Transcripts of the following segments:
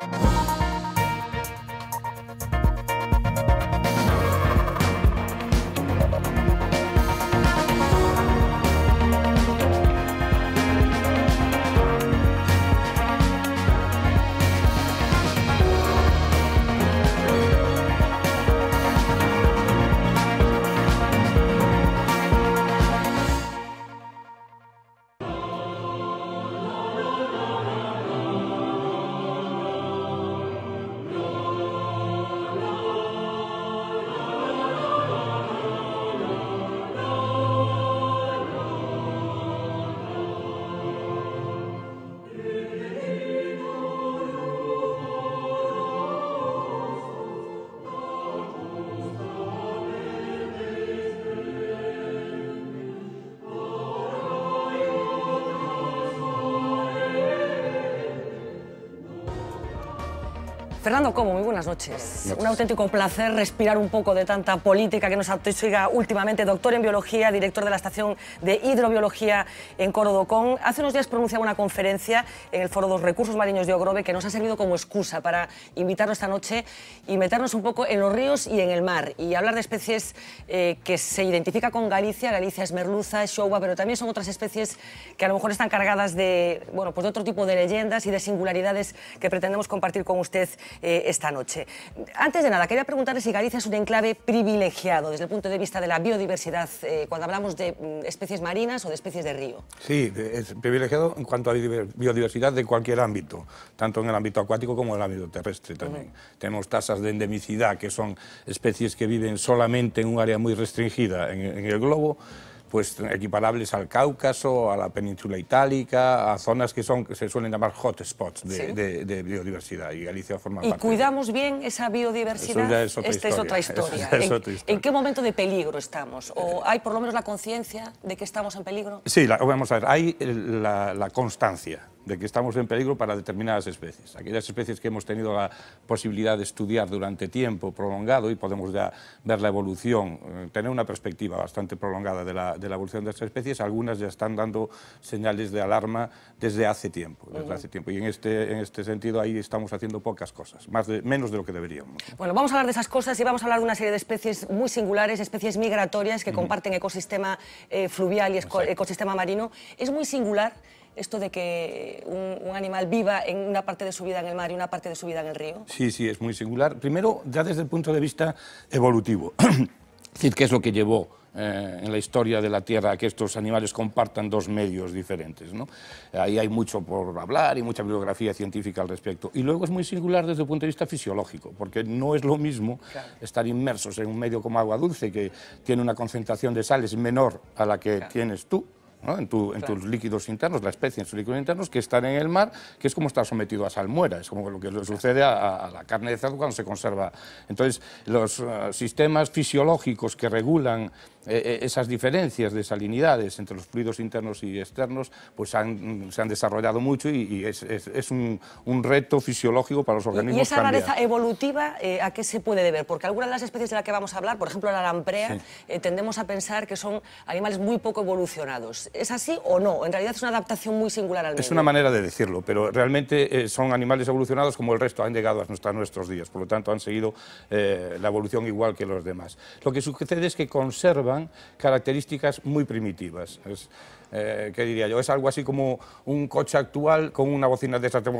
Thank you. Fernando Como, muy buenas noches. Un auténtico placer respirar un poco de tanta política que nos llegar últimamente. Doctor en Biología, director de la Estación de Hidrobiología en Corodocón. Hace unos días pronunciaba una conferencia en el Foro de los Recursos Marinos de Ogrove que nos ha servido como excusa para invitarnos esta noche y meternos un poco en los ríos y en el mar y hablar de especies eh, que se identifica con Galicia. Galicia es merluza, es showa, pero también son otras especies que a lo mejor están cargadas de, bueno, pues de otro tipo de leyendas y de singularidades que pretendemos compartir con usted eh, esta noche. Antes de nada, quería preguntarle si Galicia es un enclave privilegiado desde el punto de vista de la biodiversidad eh, cuando hablamos de mm, especies marinas o de especies de río. Sí, es privilegiado en cuanto a biodiversidad de cualquier ámbito, tanto en el ámbito acuático como en el ámbito terrestre también. Tenemos tasas de endemicidad, que son especies que viven solamente en un área muy restringida en el globo pues equiparables al Cáucaso, a la península itálica, a zonas que son que se suelen llamar hotspots de, de, biodiversidad y Galicia forma ¿Y parte. ¿Y cuidamos bien esa biodiversidad? es otra Esta historia. es otra historia. ¿En, qué momento de peligro estamos? ¿O hay por lo menos la conciencia de que estamos en peligro? Sí, vamos a ver, hay la, la constancia de que estamos en peligro para determinadas especies. Aquellas especies que hemos tenido la posibilidad de estudiar durante tiempo prolongado y podemos ya ver la evolución, eh, tener una perspectiva bastante prolongada de la, de la, evolución de estas especies, algunas ya están dando señales de alarma desde hace tiempo. Desde hace tiempo. Y en este, en este sentido ahí estamos haciendo pocas cosas, más de, menos de lo que deberíamos. Bueno, vamos a hablar de esas cosas y vamos a hablar de una serie de especies muy singulares, especies migratorias que comparten ecosistema eh, fluvial y ecosistema marino. Es muy singular esto de que un, animal viva en una parte de su vida en el mar y una parte de su vida en el río? Sí, sí, es muy singular. Primero, ya desde el punto de vista evolutivo. es decir, ¿qué es lo que llevó eh, en la historia de la Tierra a que estos animales compartan dos medios diferentes? Ahí hay mucho por hablar y mucha bibliografía científica al respecto. Y luego es muy singular desde el punto de vista fisiológico, porque no es lo mismo estar inmersos en un medio como agua dulce, que tiene una concentración de sales menor a la que tienes tú, en, tus líquidos internos, la especie en sus líquidos internos, que están en el mar, que es como estar sometido a salmuera, es como lo que le sucede a, la carne de cerdo cuando se conserva. Entonces, los ah, sistemas fisiológicos que regulan eh, eh, esas diferencias de salinidades entre los fluidos internos y externos pues mm, se han desarrollado mucho y, es, un, reto fisiológico para los organismos. ¿Y esa rareza evolutiva eh, a qué se puede deber? Porque algunas de las especies de las que vamos a hablar, por ejemplo la lamprea, tendemos a pensar que son animales muy poco evolucionados. ¿Es así o no? En realidad es una adaptación muy singular al medio. Es una manera de decirlo, pero realmente son animales evolucionados como el resto, han llegado hasta nuestros días, por lo tanto han seguido la evolución igual que los demás. Lo que sucede es que conserva características muy primitivas. Es, eh, diría yo? Es algo así como un coche actual con una bocina de esas que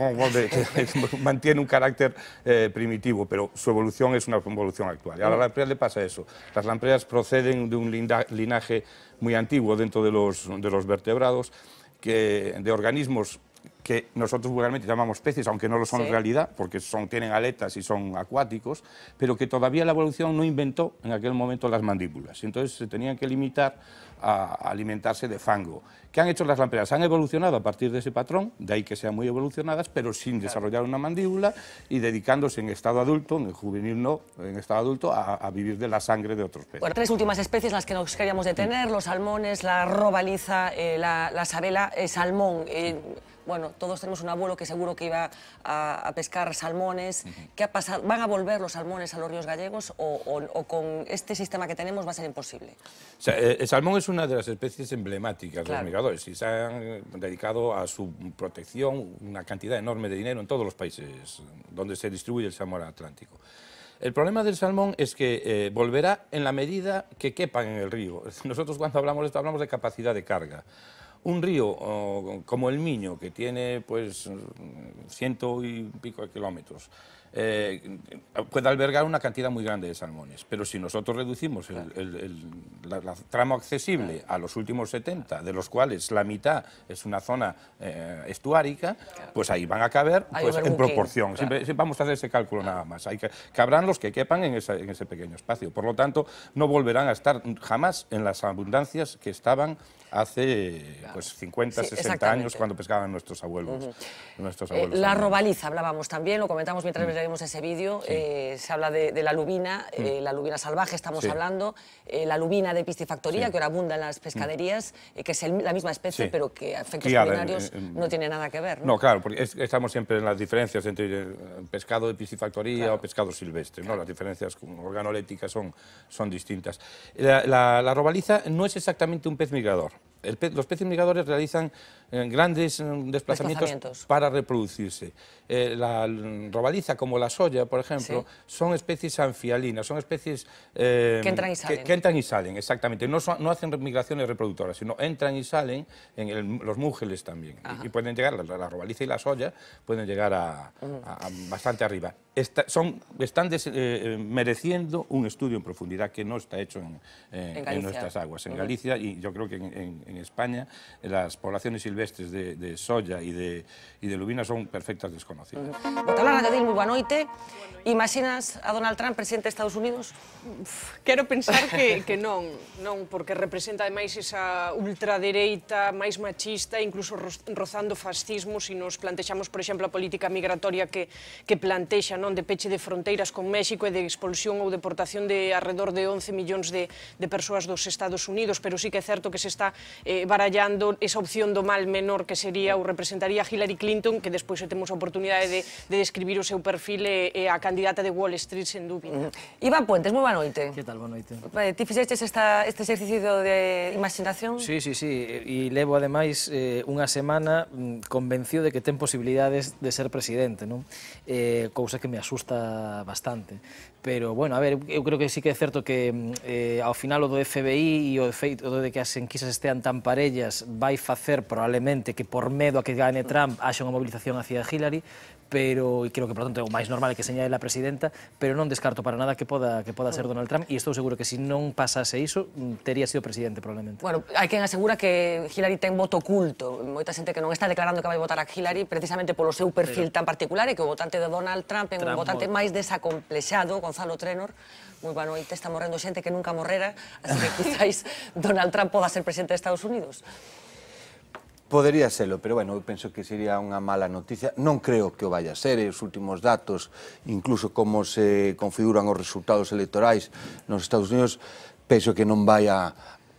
mantiene un carácter eh, primitivo, pero su evolución es una evolución actual. Y a la lamprea le pasa eso. Las lampreas proceden de un linaje muy antiguo dentro de los, de los vertebrados, que, de organismos que nosotros vulgarmente llamamos peces, aunque no lo son en realidad, porque son, tienen aletas y son acuáticos, pero que todavía la evolución no inventó en aquel momento las mandíbulas. Entonces se tenían que limitar a alimentarse de fango. ¿Qué han hecho las lampreas? Han evolucionado a partir de ese patrón, de ahí que sean muy evolucionadas, pero sin desarrollar una mandíbula y dedicándose en estado adulto, en juvenil no, en estado adulto, a, vivir de la sangre de otros peces. Bueno, tres últimas especies las que nos queríamos detener, mm. los salmones, la robaliza, eh, la, sabela, eh, salmón. Eh, bueno, todos tenemos un abuelo que seguro que iba a, pescar salmones. ha pasado? ¿Van a volver los salmones a los ríos gallegos o, con este sistema que tenemos va a ser imposible? Eh, el salmón es una de las especies emblemáticas de los migradores y se han dedicado a su protección una cantidad enorme de dinero en todos los países donde se distribuye el salmón atlántico. El problema del salmón es que eh, volverá en la medida que quepan en el río. Nosotros cuando hablamos de esto hablamos de capacidad de carga. Un río como el Miño, que tiene pues ciento y pico de kilómetros, eh, puede albergar una cantidad muy grande de salmones. Pero si nosotros reducimos el, la, tramo accesible a los últimos 70, de los cuales la mitad es una zona eh, estuárica, pues ahí van a caber pues, en proporción. vamos a hacer ese cálculo nada más. Hay cabrán los que quepan en, ese pequeño espacio. Por lo tanto, no volverán a estar jamás en las abundancias que estaban hace pues 50, 60 años cuando pescaban nuestros abuelos. Eh, la robaliza hablábamos también, lo comentamos mientras uh vemos ese vídeo, eh, se habla de, la lubina, mm. eh, la lubina salvaje estamos hablando, eh, la lubina de piscifactoría, que ahora abunda en las pescaderías, mm. que es la misma especie, pero que a efectos culinarios no tiene nada que ver. ¿no? claro, porque estamos siempre en las diferencias entre pescado de piscifactoría o pescado silvestre, ¿no? las diferencias organolécticas son, son distintas. La, robaliza no es exactamente un pez migrador, los peces migradores realizan grandes em, desplazamientos, para reproducirse. Eh, la robaliza, como la soya, por ejemplo, son especies anfialinas, son especies... que em, entran y salen. Que, y salen, exactamente. No, no, hacen migraciones reproductoras, sino entran y salen en los múgeles también. Y, pueden llegar, la, robaliza y la soya pueden llegar a, mm. bastante arriba. son, están eh, eh, mereciendo un estudio en profundidad que no está hecho en, nuestras aguas. En Galicia y yo creo que en, España las poblaciones silvestres estes de, de soya e de, e de lubina son perfectas desconocidas. Uh -huh. Botalana moi boa noite. Imaginas a Donald Trump presidente de Estados Unidos? Uf, quero pensar que, que non, non, porque representa ademais esa ultradereita máis machista, incluso rozando fascismo, se si nos plantexamos, por exemplo, a política migratoria que, que plantexa non de peche de fronteiras con México e de expulsión ou deportación de arredor de 11 millóns de, de persoas dos Estados Unidos, pero sí que é certo que se está eh, barallando esa opción do mal menor que sería ou representaría Hillary Clinton, que despois se temos a oportunidade de, de describir o seu perfil e, e a candidata de Wall Street, sen dúbida. Iván Puentes, moi boa noite. Que tal, boa noite? Ti fixeste esta, este exercicio de imaginación? Sí, sí, sí, e levo ademais eh, unha semana mm, convencido de que ten posibilidades de ser presidente, non? Eh, cousa que me asusta bastante. Pero, bueno, a ver, eu creo que sí que é certo que mm, eh, ao final o do FBI e o feito de que as enquisas estean tan parellas vai facer probablemente probablemente que por medo a que gane Trump haxa unha mobilización hacia Hillary, pero e creo que, por tanto, é o máis normal que señale a presidenta, pero non descarto para nada que poda que poda ser Donald Trump e estou seguro que se si non pasase iso, mm, tería sido presidente probablemente. Bueno, hai quen asegura que Hillary ten voto oculto, moita xente que non está declarando que vai votar a Hillary precisamente polo seu perfil pero... tan particular e que o votante de Donald Trump é un Trump votante vota. máis desacomplexado, Gonzalo Trenor, moi boa noite, está morrendo xente que nunca morrera, así que quizáis Donald Trump poda ser presidente de Estados Unidos. Podería serlo, pero bueno, eu penso que sería unha mala noticia. Non creo que o vaya a ser, e os últimos datos, incluso como se configuran os resultados electorais nos Estados Unidos, penso que non vai a,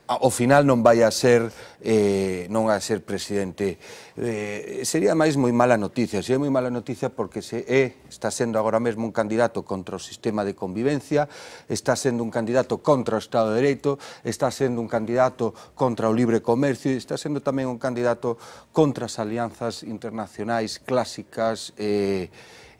ao final non vai a ser eh, non a ser presidente. Eh, sería máis moi mala noticia, sería moi mala noticia porque se é, está sendo agora mesmo un candidato contra o sistema de convivencia, está sendo un candidato contra o Estado de Dereito, está sendo un candidato contra o libre comercio e está sendo tamén un candidato contra as alianzas internacionais clásicas eh,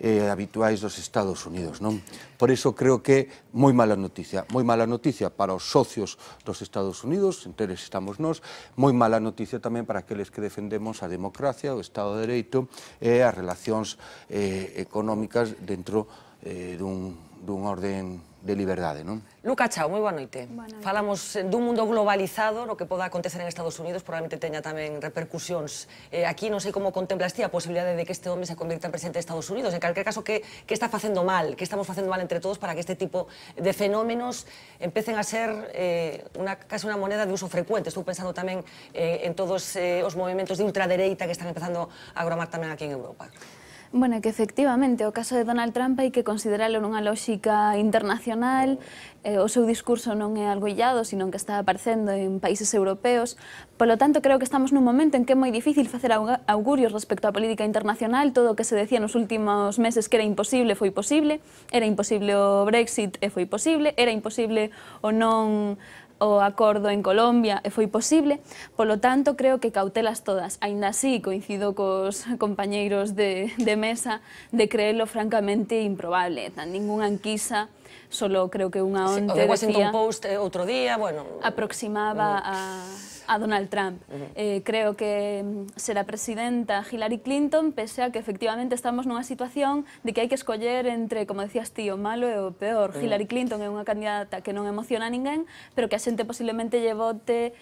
eh, habituais dos Estados Unidos. Non? Por iso creo que moi mala noticia, moi mala noticia para os socios dos Estados Unidos, entre eles estamos nós, moi mala noticia tamén para aqueles que defendemos a democracia, o Estado de Dereito e as relacións eh, económicas dentro eh, dun, dun orden de liberdade, non? Luca Chao, moi boa noite. boa noite. Falamos eh, dun mundo globalizado, no que poda acontecer en Estados Unidos, probablemente teña tamén repercusións eh, aquí, non sei como contemplas ti a posibilidade de que este home se convirta en presidente de Estados Unidos, en calquer caso, que, que está facendo mal, que estamos facendo mal entre todos para que este tipo de fenómenos empecen a ser eh, una, casi unha moneda de uso frecuente. Estou pensando tamén eh, en todos eh, os movimentos de ultradereita que están empezando a gromar tamén aquí en Europa. Bueno, que efectivamente o caso de Donald Trump hai que consideralo nunha lógica internacional, eh, o seu discurso non é algo illado, sino que está aparecendo en países europeos. Polo tanto, creo que estamos nun momento en que é moi difícil facer augurios respecto á política internacional, todo o que se decía nos últimos meses que era imposible foi posible, era imposible o Brexit e foi posible, era imposible o non o acordo en Colombia e foi posible, polo tanto creo que cautelas todas. Ainda así coincido cos compañeiros de, de mesa de creelo francamente improbable. Tan ninguna enquisa solo creo que unha onte sí, o de Washington decía, Post eh, outro día, bueno... Aproximaba mm. a, a Donald Trump. Uh -huh. eh, creo que mm, será presidenta Hillary Clinton, pese a que efectivamente estamos nunha situación de que hai que escoller entre, como decías ti, o malo e o peor. Uh mm. -huh. Hillary Clinton é unha candidata que non emociona a ninguén, pero que a xente posiblemente lle vote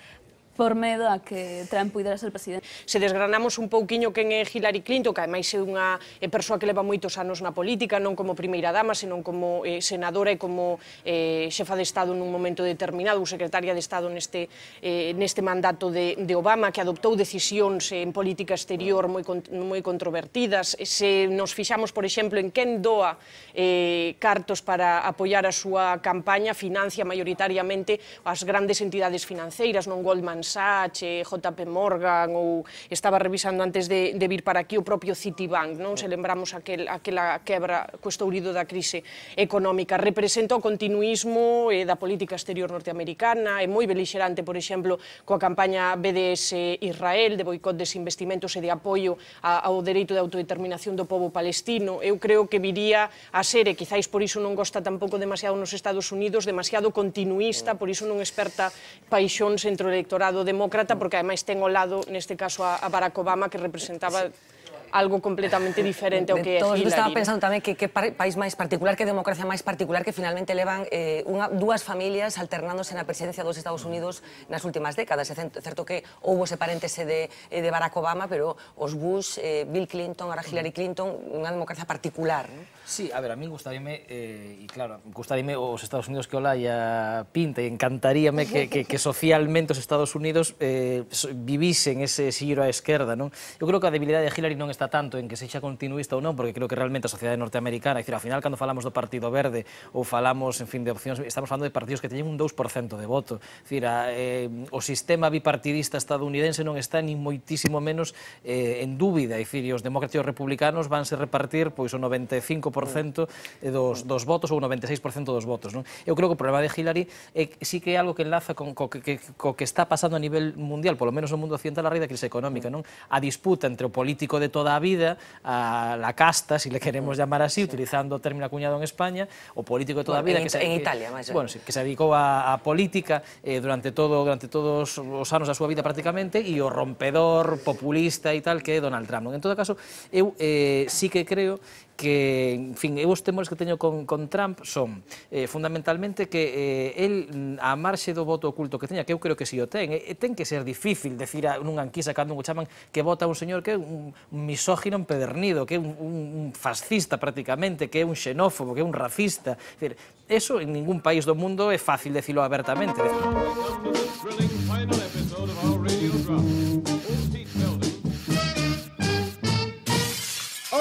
por medo a que Trump puidera ser presidente. Se desgranamos un pouquiño quen é Hillary Clinton, que ademais é unha persoa que leva moitos anos na política, non como primeira dama, senón como eh, senadora e como eh, xefa de Estado nun momento determinado, ou secretaria de Estado neste, eh, neste mandato de, de Obama, que adoptou decisións en política exterior moi, moi controvertidas. Se nos fixamos, por exemplo, en quen doa eh, cartos para apoiar a súa campaña, financia maioritariamente as grandes entidades financeiras, non Goldman Sache, JP Morgan ou estaba revisando antes de, de vir para aquí o propio Citibank, non se lembramos aquel, aquela quebra co estourido da crise económica. Representa o continuismo eh, da política exterior norteamericana, é moi belixerante, por exemplo, coa campaña BDS Israel de boicot des investimentos e de apoio a, ao dereito de autodeterminación do povo palestino. Eu creo que viría a ser, e quizáis por iso non gosta tampouco demasiado nos Estados Unidos, demasiado continuista, por iso non experta paixóns entre o electorado lado demócrata, porque ademais ten o lado, neste caso, a Barack Obama, que representaba... Sí algo completamente diferente ao que é Todos Hillary. Estaba pensando tamén que que país máis particular, que democracia máis particular que finalmente levan eh, unha, dúas familias alternándose na presidencia dos Estados Unidos nas últimas décadas. É certo que houbo ese paréntese de, eh, de Barack Obama, pero os Bush, eh, Bill Clinton, ahora Hillary Clinton, unha democracia particular. ¿no? Sí, a ver, a mí gustaríame, eh, y claro, gustaríame os Estados Unidos que hola ya pinta, e encantaríame que, que, que socialmente os Estados Unidos eh, vivisen ese xiro á esquerda, ¿no? Eu creo que a debilidade de Hillary non está insista tanto en que sexa continuista ou non, porque creo que realmente a sociedade norteamericana, é dicir, ao final, cando falamos do Partido Verde ou falamos, en fin, de opcións, estamos falando de partidos que teñen un 2% de voto. É dicir, a, eh, o sistema bipartidista estadounidense non está nin moitísimo menos eh, en dúbida. É dicir, os demócratas republicanos vanse repartir pois o 95% dos, dos votos ou o 96% dos votos. Non? Eu creo que o problema de Hillary é, sí que é algo que enlaza con, co, que, co que está pasando a nivel mundial, polo menos no mundo occidental, a raíz da crise económica. Non? A disputa entre o político de toda toda a vida, a la casta, si le queremos mm. llamar así, sí. utilizando o término acuñado en España, o político de toda bueno, a vida. En, que se, en Italia, máis Bueno, sí, que se dedicou a, a política eh, durante, todo, durante todos os anos da súa vida prácticamente, e o rompedor populista e tal que é Donald Trump. En todo caso, eu eh, sí que creo que, en fin, eu os temores que teño con, con Trump son eh, fundamentalmente que eh, el mm, a marxe do voto oculto que teña, que eu creo que si o ten, eh, ten que ser difícil decir a, nunha anquisa cando o chaman que vota un señor que é un, un misógino empedernido, que é un, un, un fascista prácticamente, que é un xenófobo, que é un racista. Decir, eso en ningún país do mundo é fácil decirlo abertamente.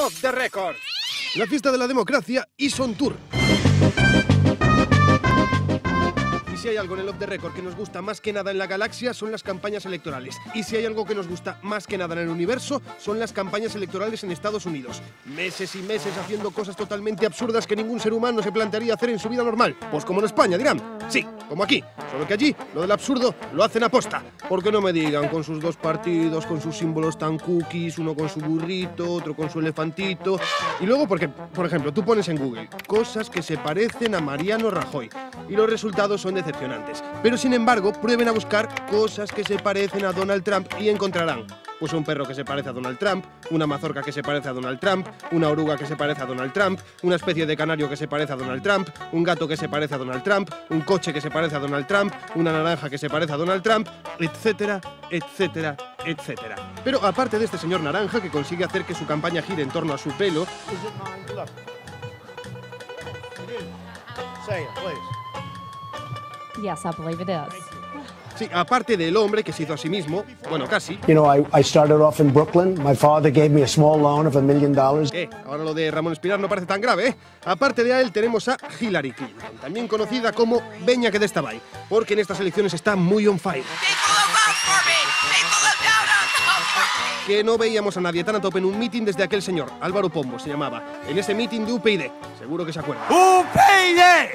Off the record. la fiesta de la democracia y Son Tour. si hay algo en el Off the Record que nos gusta más que nada en la galaxia, son las campañas electorales. Y si hay algo que nos gusta más que nada en el universo, son las campañas electorales en Estados Unidos. Meses y meses haciendo cosas totalmente absurdas que ningún ser humano se plantearía hacer en su vida normal. Pues como en España, dirán. Sí, como aquí. Solo que allí, lo del absurdo lo hacen a posta. Porque no me digan, con sus dos partidos, con sus símbolos tan cookies, uno con su burrito, otro con su elefantito. Y luego, porque, por ejemplo, tú pones en Google cosas que se parecen a Mariano Rajoy. Y los resultados son de pero sin embargo, prueben a buscar cosas que se parecen a Donald Trump y encontrarán pues un perro que se parece a Donald Trump, una mazorca que se parece a Donald Trump, una oruga que se parece a Donald Trump, una especie de canario que se parece a Donald Trump, un gato que se parece a Donald Trump, un coche que se parece a Donald Trump, una naranja que se parece a Donald Trump, etcétera, etcétera, etcétera. Pero aparte de este señor naranja que consigue hacer que su campaña gire en torno a su pelo believe it Sí, aparte del hombre que se hizo a sí mismo, bueno, casi. I, started off in Brooklyn. My father gave me a small loan of a million dollars. Eh, ahora lo de Ramón Espinar no parece tan grave, ¿eh? Aparte de él tenemos a Hillary Clinton, también conocida como Beña que ahí porque en estas elecciones está muy on fire. Que no veíamos a nadie tan a tope en un mitin desde aquel señor, Álvaro Pombo se llamaba, en ese mitin de UPyD, seguro que se acuerda. ¡UPyD!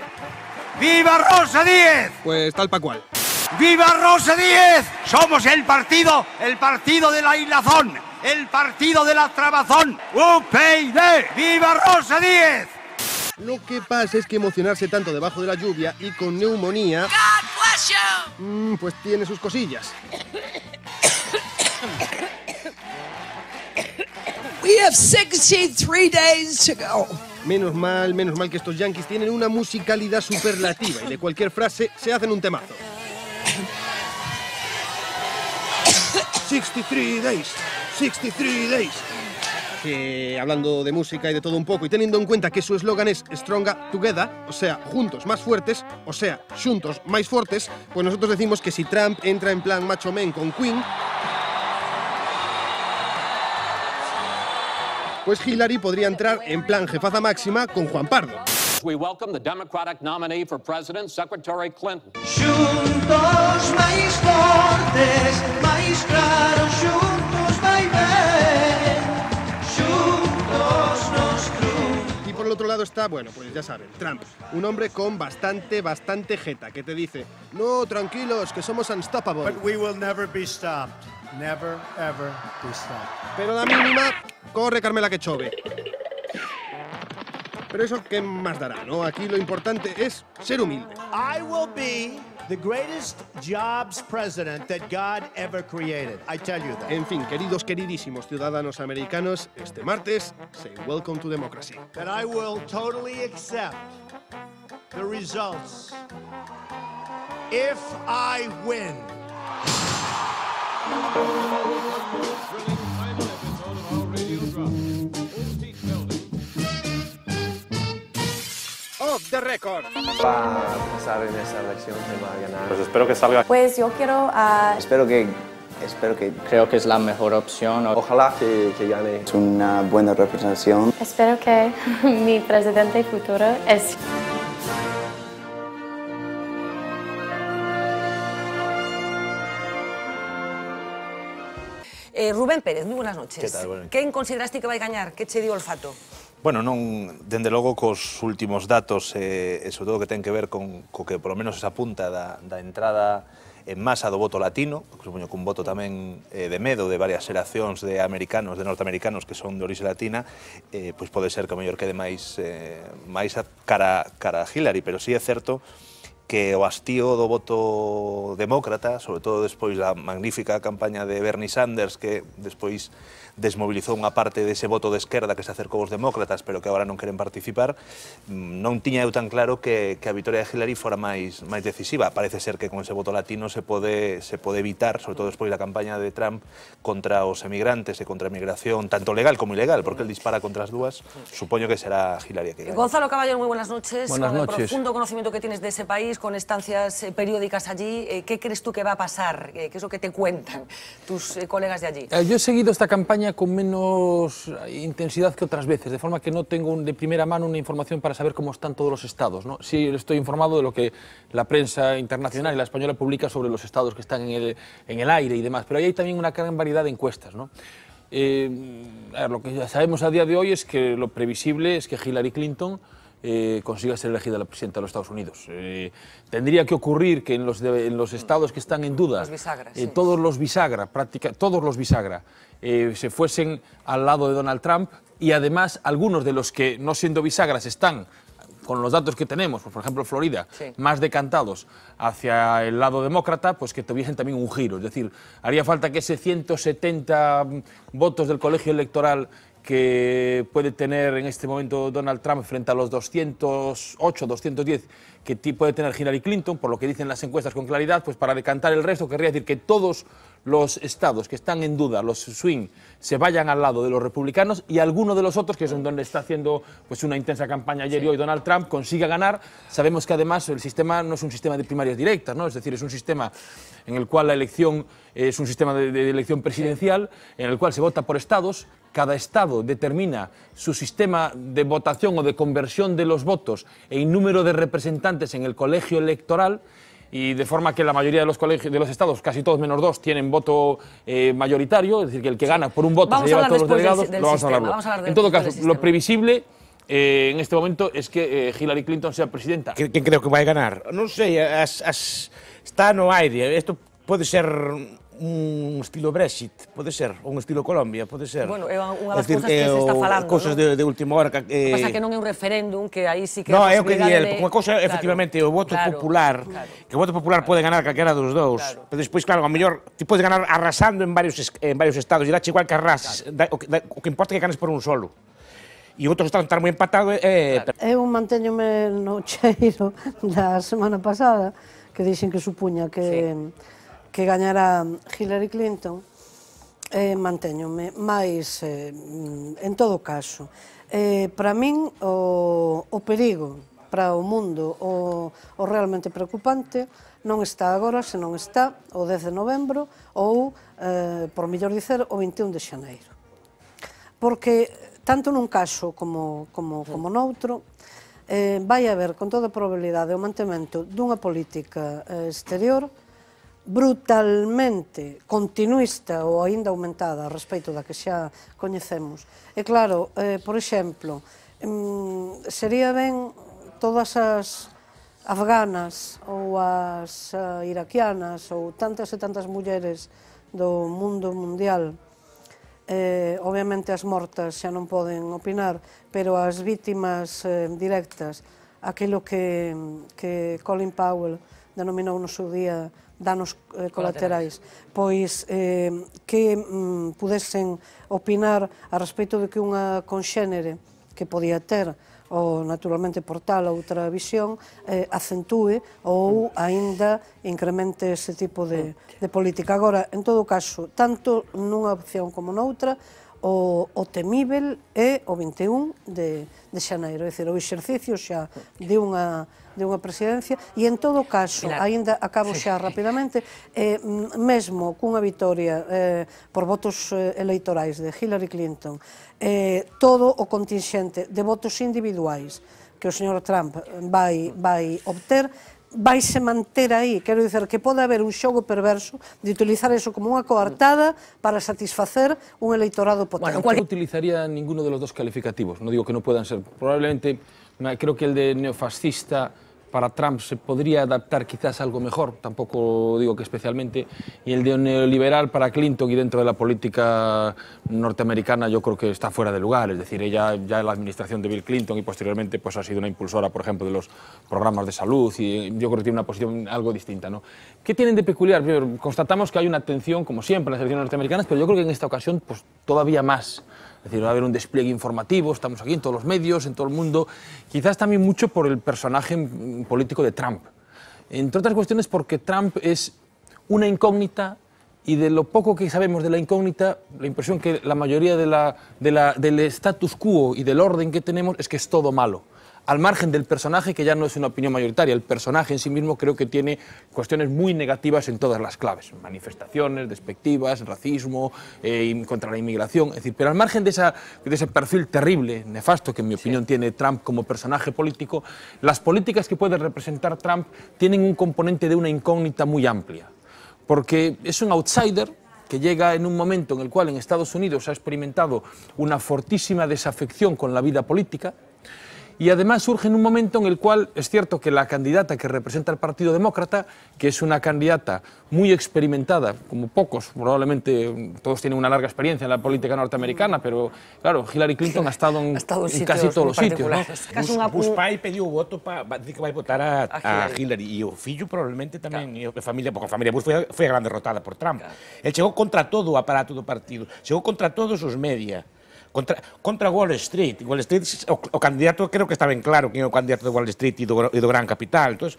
¡Viva Rosa 10! Pues tal pa' cual. ¡Viva Rosa 10! Somos el partido, el partido de la hilazón, el partido de la trabazón. de! ¡Viva Rosa 10! Lo que pasa es que emocionarse tanto debajo de la lluvia y con neumonía, mm, pues tiene sus cosillas. We have 63 days to go. Menos mal, menos mal que estos yankees tienen una musicalidad superlativa y de cualquier frase se hacen un temazo. 63 days, 63 days. Que hablando de música y de todo un poco y teniendo en cuenta que su eslogan es Stronger Together, o sea, juntos más fuertes, o sea, juntos más fuertes, pues nosotros decimos que si Trump entra en plan macho men con Queen, pues Hillary podría entrar en plan jefaza máxima con Juan Pardo. Y por el otro lado está, bueno, pues ya saben, Trump, un hombre con bastante, bastante jeta, que te dice, no, tranquilos, que somos unstoppable. But we will never be stopped ever Pero la mínima corre Carmela que chove. Pero eso qué más dará, ¿no? Aquí lo importante es ser humilde. will be the greatest jobs ever En fin, queridos, queridísimos ciudadanos americanos, este martes, say welcome to democracy. That I will totally accept the results if The record. Va a pasar en esa elección se va a ganar. Pues espero que salga. Pues yo quiero... Espero que... Espero que... Creo que es la mejor opción. Ojalá que, que gane. Es una buena representación. Espero que mi presidente futuro es... Eh, Rubén Pérez, moi buenas noches. Que tal, bueno. Quen consideraste que vai gañar? Que che dio olfato? Bueno, non, dende logo, cos últimos datos, eh, e sobre todo que ten que ver con co que, polo menos, esa punta da, da entrada en masa do voto latino, que supoño que un voto tamén eh, de medo de varias xeracións de americanos, de norteamericanos que son de orixe latina, eh, pois pode ser que o mellor quede máis, eh, máis cara, cara a Hillary, pero sí é certo que que o hastío do voto demócrata, sobre todo despois da magnífica campaña de Bernie Sanders, que despois desmovilizó una parte de ese voto de izquierda que se acercou los demócratas, pero que ahora no quieren participar, mm, no un eu tan claro que, que a de Hillary fuera más más decisiva. Parece ser que con ese voto latino se puede se puede evitar, sobre todo de la campaña de Trump contra los emigrantes y contra la migración, tanto legal como ilegal, porque él dispara contra las dúas, supongo que será Hillary. Que Gonzalo Caballero, muy buenas noches. con el profundo conocimiento que tienes de ese país, con estancias eh, periódicas allí, eh, ¿qué crees tú que va a pasar? Eh, ¿Qué es lo que te cuentan tus colegas de allí? Yo he seguido esta campaña con menos eh, intensidad que otras veces, de forma que no tengo de primera mano una información para saber cómo están todos los estados. ¿no? Sí estoy informado de lo que la prensa internacional y la española publica sobre los estados que están en el, en el aire y demás, pero ahí hay también una gran variedad de encuestas. Eh, lo que sabemos a día de hoy es que lo previsible es que Hillary Clinton... Eh, consiga ser elegida la presidenta de los Estados Unidos. tendría que ocurrir que en los, en los estados que están en duda, en todos los bisagra, prácticamente todos los bisagra, eh, se fuesen al lado de Donald Trump y además algunos de los que no siendo bisagras están con los datos que tenemos, pues, por ejemplo Florida, más decantados hacia el lado demócrata, pues que tuviesen también un giro. Es decir, haría falta que ese 170 votos del colegio electoral que puede tener en este momento Donald Trump frente a los 208, 210 que puede tener Hillary Clinton, por lo que dicen las encuestas con claridad, pues para decantar el resto querría decir que todos los estados que están en duda, los swing, se vayan al lado de los republicanos y alguno de los otros, que es donde está haciendo pues, una intensa campaña ayer y hoy Donald Trump, consiga ganar. Sabemos que además el sistema no es un sistema de primarias directas, ¿no? es decir, es un sistema en el cual la elección es un sistema de, elección presidencial, en el cual se vota por estados, cada Estado determina su sistema de votación o de conversión de los votos en número de representantes en el colegio electoral y de forma que la mayoría de los colegios de los estados, casi todos menos dos, tienen voto eh, mayoritario, es decir, que el que gana por un voto se lleva a todos los delegados, lo vamos a hablar. en todo caso, lo previsible eh, en este momento es que eh, Hillary Clinton sea presidenta. ¿Quién creo que va a ganar? No sé, as, está no aire. Esto puede ser un estilo Brexit, pode ser, ou un estilo Colombia, pode ser. Bueno, é unha das decir, cousas que, se está falando. Cousas ¿no? de, de última hora. Que, eh... O pasa que non é un referéndum, que aí sí que... No, é o que di de... Unha cousa, claro, efectivamente, o voto claro, popular, claro, que o voto popular pode ganar calquera dos dous, claro. pero despois, claro, a mellor, ti podes ganar arrasando en varios, en varios estados, e dache igual que arras, claro. da, o, da, o que importa é que ganes por un solo e outros están estar moi empatados. Eh, eh claro. Eu mantéñome no cheiro da semana pasada, que dixen que supuña que... Sí que gañara Hillary Clinton, eh, mantéñome, máis eh, en todo caso, eh, para min o, o perigo para o mundo o, o realmente preocupante non está agora, senón está o 10 de novembro ou, eh, por mellor dicer, o 21 de xaneiro. Porque tanto nun caso como, como, como noutro, eh, vai haber con toda probabilidade o mantemento dunha política eh, exterior brutalmente continuista ou aínda aumentada a respeito da que xa coñecemos. E claro, eh, por exemplo, mm, sería ben todas as afganas ou as uh, iraquianas ou tantas e tantas mulleres do mundo mundial eh, obviamente as mortas xa non poden opinar, pero as vítimas eh, directas, aquilo que, que Colin Powell denominou no seu día danos eh, colaterais, pois eh, que mm, pudesen opinar a respecto de que unha conxénere que podía ter ou naturalmente por tal outra visión eh, acentúe ou aínda incremente ese tipo de, de política. Agora, en todo caso, tanto nunha opción como noutra, o, o temível é o 21 de, de xaneiro, é dicir, o exercicio xa de unha, de unha presidencia, e en todo caso, aínda acabo xa rapidamente, eh, mesmo cunha vitoria eh, por votos eh, eleitorais de Hillary Clinton, eh, todo o contingente de votos individuais que o señor Trump vai, vai obter, vaise manter aí, quero dizer que pode haber un xogo perverso de utilizar eso como unha coartada para satisfacer un eleitorado potente. Bueno, cual... Non utilizaría ninguno de los dos calificativos, no digo que no puedan ser, probablemente creo que el de neofascista para Trump se podría adaptar quizás algo mejor, tampoco digo que especialmente, y el de neoliberal para Clinton y dentro de la política norteamericana yo creo que está fuera de lugar, es decir, ella ya en la administración de Bill Clinton y posteriormente pues ha sido una impulsora, por ejemplo, de los programas de salud y eh, yo creo que tiene una posición algo distinta, ¿no? ¿Qué tienen de peculiar? constatamos que hay una tensión como siempre en las elecciones norteamericanas, pero yo creo que en esta ocasión pues todavía más. Es decir, va a haber un despliegue informativo, estamos aquí en todos los medios, en todo el mundo, quizás también mucho por el personaje político de Trump. Entre otras cuestiones porque Trump es una incógnita y de lo poco que sabemos de la incógnita, la impresión que la mayoría del status quo y del orden que tenemos es que es todo malo al margen del personaje, que ya no es una opinión mayoritaria, el personaje en sí mismo creo que tiene cuestiones muy negativas en todas las claves, manifestaciones despectivas, racismo, eh, contra la inmigración, es decir, pero al margen de, ese perfil terrible, nefasto, que en mi opinión tiene Trump como personaje político, las políticas que puede representar Trump tienen un componente de una incógnita muy amplia, porque es un outsider, que llega en un momento en el cual en Estados Unidos ha experimentado una fortísima desafección con la vida política y además surge en un momento en el cual es cierto que la candidata que representa al Partido Demócrata, que es una candidata muy experimentada, como pocos, probablemente todos tienen una larga experiencia en la política norteamericana, pero claro, Hillary Clinton ha estado en, casi todos los sitios. Bush, pidió voto para decir que va a votar a, Hillary. y probablemente también, y familia, porque familia Bush fue, fue gran derrotada por Trump. Él llegó contra todo aparato de partido, llegó contra todos sus medios. contra, contra Wall Street. Wall Street, o, o candidato, creo que está ben claro que é o candidato de Wall Street e do, e do Gran Capital. Entón,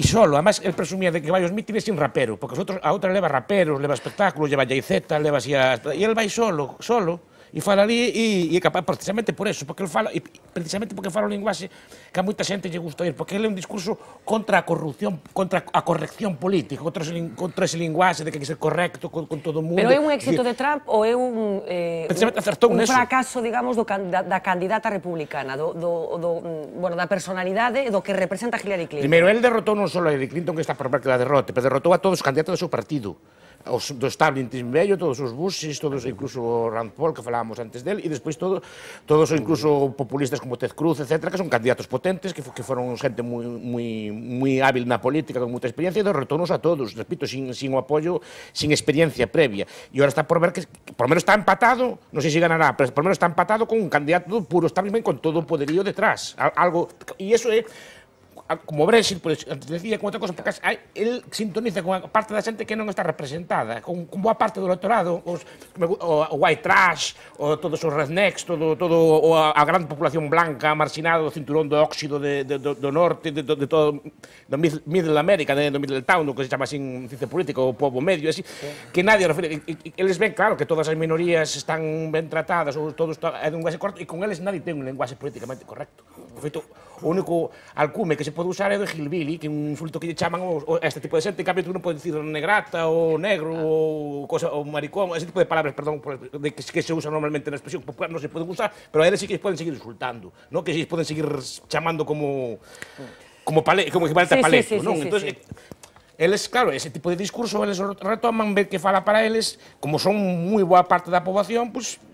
E solo, además, el presumía de que vai os mítines sin rapero, porque os outros, a outra leva raperos, leva espectáculos, leva Z, leva así a... E el vai solo, solo e fala ali e, e é capaz precisamente por eso, porque ele fala, e precisamente porque fala o linguaxe que a moita xente lle gusta oír, porque ele é un discurso contra a corrupción, contra a corrección política, contra ese, contra ese linguaxe de que hai que ser correcto con, con todo o mundo. Pero é un éxito de Trump ou é un, eh, precisamente acertou un, un fracaso, digamos, do, da, da candidata republicana, do, do, do, bueno, da personalidade do que representa Hillary Clinton? Primeiro, ele derrotou non só a Hillary Clinton, que está por parte da derrota, pero derrotou a todos os candidatos do seu partido os, do establishment vello, todos os buses, todos incluso o Rand Paul, que falábamos antes del, e despois todo, todos incluso populistas como Ted Cruz, etc., que son candidatos potentes, que, que foron xente moi, moi, moi hábil na política, con moita experiencia, e dos retornos a todos, repito, sin, sin o apoio, sin experiencia previa. E agora está por ver que, que por menos está empatado, non sei se ganará, pero por menos está empatado con un candidato puro establishment con todo o poderío detrás. Algo, e iso é como Brexit, por pois, pues, eh, decía con outra cosa, porque hai, el sintoniza con a parte da xente que non está representada, con, con boa parte do electorado, os, o, o white trash, o, todos os rednecks, todo, todo o, a gran población blanca, marxinado, do cinturón do óxido de, de, do, do norte, de, de, de todo, do Middle America, de, do Middle Town, do que se chama así en ciencia política, o povo medio, así, sí. que nadie refere, eles ven claro que todas as minorías están ben tratadas, ou todos, é un linguaxe corto, e con eles nadie ten un lenguaje políticamente correcto feito, o único alcume que se pode usar é o de Gilbili, que é un insulto que lle chaman o, o, a este tipo de xente, en cambio tú non podes dicir negrata, ou negro, ah. ou, cosa, ou maricón, ese tipo de palabras, perdón, de que, que se usa normalmente na expresión popular, non se pode usar, pero a eles sí que poden seguir insultando, non? que se poden seguir chamando como como pale, como que valta sí, paleto, sí, sí, non? Sí, Entonces, sí. eles, claro, ese tipo de discurso eles retoman, ver que fala para eles, como son moi boa parte da poboación, pois pues,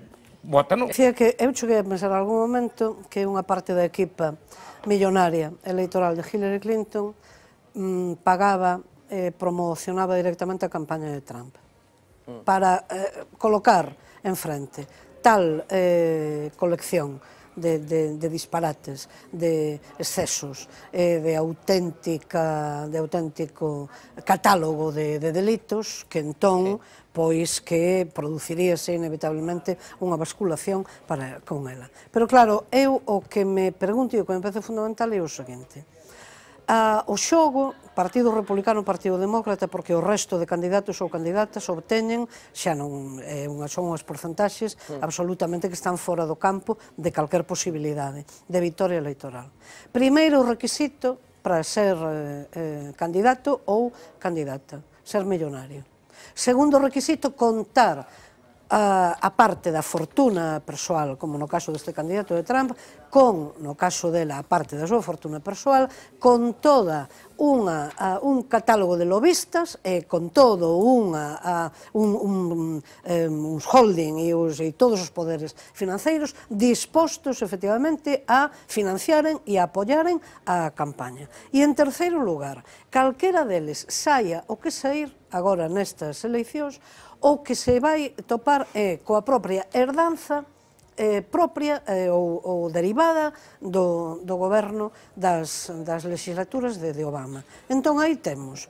Bótano. Dicía que eu cheguei a pensar en algún momento que unha parte da equipa millonaria electoral de Hillary Clinton mmm, pagaba e eh, promocionaba directamente a campaña de Trump mm. para eh, colocar en frente tal eh, colección de, de, de disparates, de excesos, eh, de auténtica, de auténtico catálogo de, de delitos que entón sí pois que produciríase inevitablemente unha basculación para, con ela. Pero claro, eu o que me pregunto e o que me parece fundamental é o seguinte a, o xogo Partido Republicano, Partido Demócrata, porque o resto de candidatos ou candidatas obtenen, xa non é eh, unha, son unhas porcentaxes mm. absolutamente que están fora do campo de calquer posibilidade de victoria electoral. Primeiro requisito para ser eh, eh, candidato ou candidata, ser millonario. Segundo requisito, contar a, a parte da fortuna persoal, como no caso deste candidato de Trump, con, no caso dela, a parte da súa fortuna persoal, con toda unha, a, un catálogo de lobistas e con todo unha, a, un, un, um, uns holding e, os, e todos os poderes financeiros dispostos efectivamente a financiaren e a apoyaren a campaña. E en terceiro lugar, calquera deles saia o que sair agora nestas eleicións, o que se vai topar é coa propia herdanza eh, propia eh, ou, ou derivada do, do goberno das, das legislaturas de, de Obama. Entón, aí temos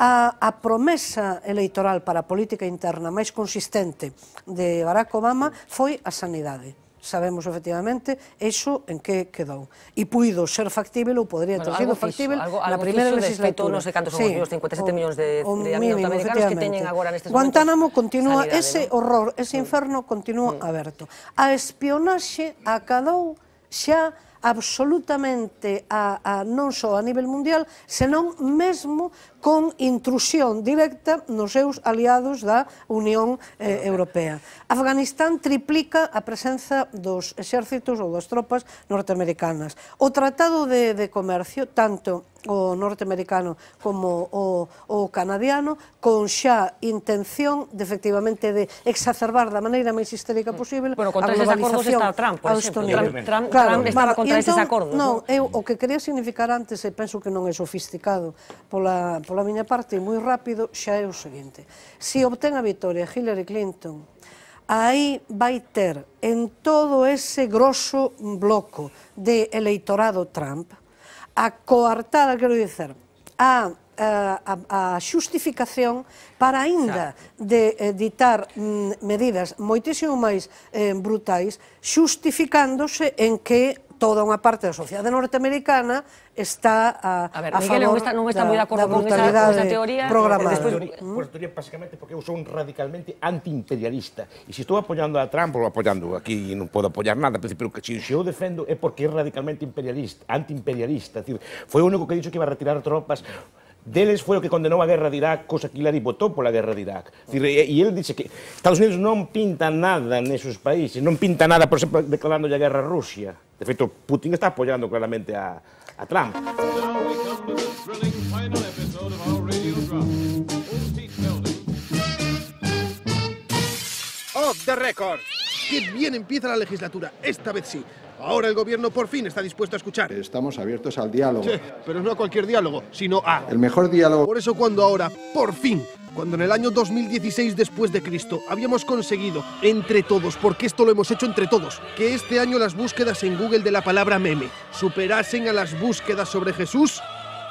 a, a promesa eleitoral para a política interna máis consistente de Barack Obama foi a sanidade sabemos efectivamente eso en que quedou. E puido ser factible ou podría bueno, ter sido factible algo, algo na primeira legislatura. Non sei cantos son sí, os 57 millóns de, o, de mínimo, americanos que teñen agora nestes Guantánamo continua, continúa, sanidade, ese ¿no? horror, ese inferno continúa mm. aberto. A espionaxe acadou xa absolutamente a, a non só a nivel mundial, senón mesmo con intrusión directa nos seus aliados da Unión eh, Europea. Afganistán triplica a presenza dos exércitos ou das tropas norteamericanas. O Tratado de, de Comercio, tanto o norteamericano como o, o canadiano, con xa intención de efectivamente de exacerbar da maneira máis histérica mm. posible bueno, contra a globalización está Trump, por exemplo. Trump, Trump, claro, Trump estaba contra entón, eses acordos. Non, eu o que quería significar antes, e penso que non é sofisticado pola, pola miña parte, moi rápido, xa é o seguinte. Se si obtén a vitória Hillary Clinton, aí vai ter en todo ese grosso bloco de eleitorado Trump, a coartada, quero dizer, a eh, a, a xustificación para aínda de editar mm, medidas moitísimo máis eh, brutais xustificándose en que toda unha parte da sociedade norteamericana está a, a, ver, a Miguel favor non está, non está da, moi de acordo con esa, esa teoría. Programada. Despois, por esa teoría, basicamente, porque eu son radicalmente antiimperialista. E se estou apoiando a Trump, ou apoiando aquí, non podo apoiar nada, pero que se eu defendo é porque é radicalmente imperialista, antiimperialista. Decir, foi o único que dixo que iba a retirar tropas Deles foi o que condenou a guerra de Irak, cosa que Hillary votou pola guerra de Irak. Decir, e el dice que Estados Unidos non pinta nada nesos países, non pinta nada, por exemplo, declarando a guerra a Rusia. De hecho, Putin está apoyando claramente a, a Trump. Off the record. Qué bien empieza la legislatura, esta vez sí. Ahora el gobierno por fin está dispuesto a escuchar. Estamos abiertos al diálogo. Sí, pero no a cualquier diálogo, sino a... El mejor diálogo. Por eso cuando ahora, por fin, cuando en el año 2016 después de Cristo habíamos conseguido, entre todos, porque esto lo hemos hecho entre todos, que este año las búsquedas en Google de la palabra meme superasen a las búsquedas sobre Jesús,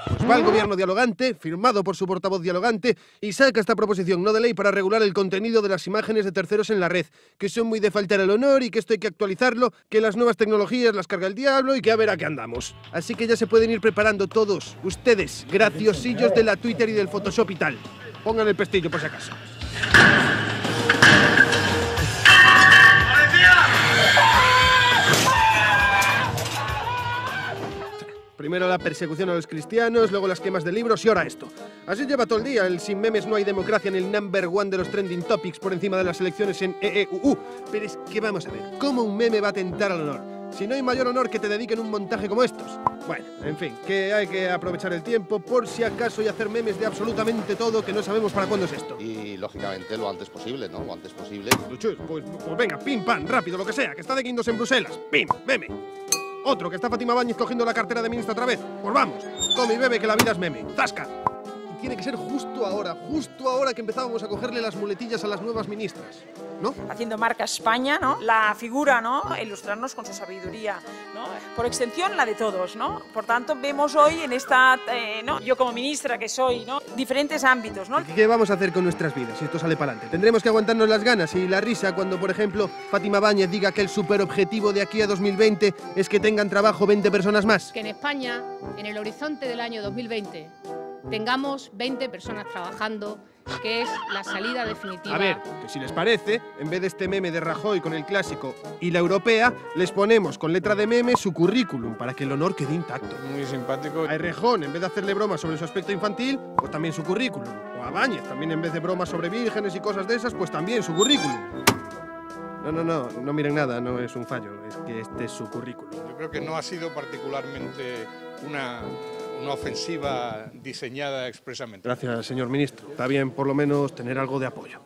pues va el gobierno dialogante, firmado por su portavoz dialogante, y saca esta proposición no de ley para regular el contenido de las imágenes de terceros en la red, que son muy de faltar el honor y que esto hay que actualizarlo, que las nuevas tecnologías las carga el diablo y que a ver a qué andamos. Así que ya se pueden ir preparando todos, ustedes, graciosillos de la Twitter y del Photoshop y tal. Pongan el pestillo por si acaso. la persecución a los cristianos, luego las quemas de libros y ahora esto. Así lleva todo el día. El sin memes no hay democracia en el number one de los trending topics por encima de las elecciones en EEUU. Pero es que vamos a ver, ¿cómo un meme va a tentar al honor? Si no hay mayor honor que te dediquen un montaje como estos. Bueno, en fin, que hay que aprovechar el tiempo por si acaso y hacer memes de absolutamente todo que no sabemos para cuándo es esto. Y lógicamente lo antes posible, ¿no? Lo antes posible. Pues, pues, venga, pim, pam, rápido, lo que sea, que está de quindos en Bruselas. Pim, meme. Otro, que está Fátima Báñez cogiendo la cartera de ministro otra vez. Pues vamos, come y bebe que la vida es meme. ¡Zasca! tiene que ser justo ahora, justo ahora que empezábamos a cogerle las muletillas a las nuevas ministras, ¿no? Haciendo marca España, ¿no? La figura, ¿no? Ilustrarnos con su sabiduría, ¿no? Por extensión, la de todos, ¿no? Por tanto, vemos hoy en esta, eh, ¿no? Yo como ministra que soy, ¿no? Diferentes ámbitos, ¿no? ¿Qué vamos a hacer con nuestras vidas si esto sale para adelante? Tendremos que aguantarnos las ganas y la risa cuando, por ejemplo, Fátima Báñez diga que el superobjetivo de aquí a 2020 es que tengan trabajo 20 personas más. Que en España, en el horizonte del año 2020, tengamos 20 personas trabajando, que es la salida definitiva. A ver, que si les parece, en vez de este meme de Rajoy con el clásico y la europea, les ponemos con letra de meme su currículum para que el honor quede intacto. Muy simpático. A rejón en vez de hacerle bromas sobre su aspecto infantil, pues también su currículum. O a Báñez, también en vez de bromas sobre vírgenes y cosas de esas, pues también su currículum. No, no, no, no miren nada, no es un fallo, es que este es su currículum. Yo creo que no ha sido particularmente una una ofensiva diseñada expresamente. Gracias, señor ministro. Está bien, por lo menos, tener algo de apoyo.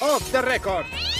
Off the record.